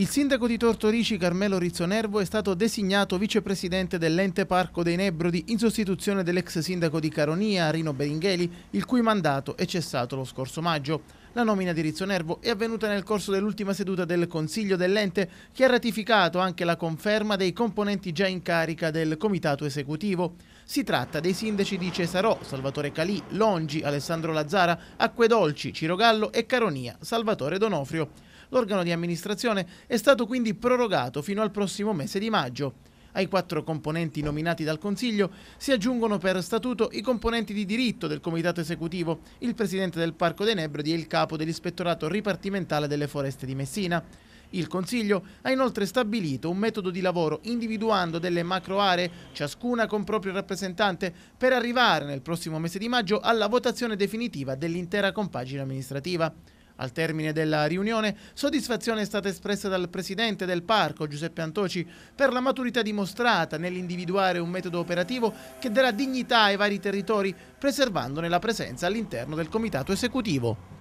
Il sindaco di Tortorici Carmelo Rizzonervo è stato designato vicepresidente dell'ente Parco dei Nebrodi in sostituzione dell'ex sindaco di Caronia Rino Beringheli, il cui mandato è cessato lo scorso maggio. La nomina di Rizzonervo è avvenuta nel corso dell'ultima seduta del Consiglio dell'ente che ha ratificato anche la conferma dei componenti già in carica del comitato esecutivo. Si tratta dei sindaci di Cesarò, Salvatore Calì, Longi, Alessandro Lazzara, Acquedolci, Cirogallo e Caronia, Salvatore Donofrio. L'organo di amministrazione è stato quindi prorogato fino al prossimo mese di maggio. Ai quattro componenti nominati dal Consiglio si aggiungono per statuto i componenti di diritto del Comitato Esecutivo, il Presidente del Parco dei Nebrodi e il Capo dell'Ispettorato Ripartimentale delle Foreste di Messina. Il Consiglio ha inoltre stabilito un metodo di lavoro individuando delle macro aree, ciascuna con proprio rappresentante, per arrivare nel prossimo mese di maggio alla votazione definitiva dell'intera compagine amministrativa. Al termine della riunione, soddisfazione è stata espressa dal presidente del parco, Giuseppe Antoci, per la maturità dimostrata nell'individuare un metodo operativo che darà dignità ai vari territori, preservandone la presenza all'interno del comitato esecutivo.